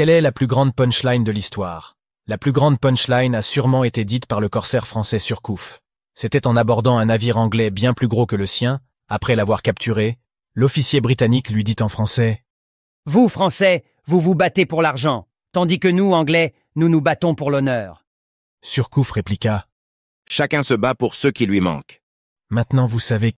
Quelle est la plus grande punchline de l'histoire La plus grande punchline a sûrement été dite par le corsaire français Surcouf. C'était en abordant un navire anglais bien plus gros que le sien, après l'avoir capturé, l'officier britannique lui dit en français « Vous, Français, vous vous battez pour l'argent, tandis que nous, Anglais, nous nous battons pour l'honneur. » Surcouf répliqua « Chacun se bat pour ce qui lui manque. » Maintenant vous savez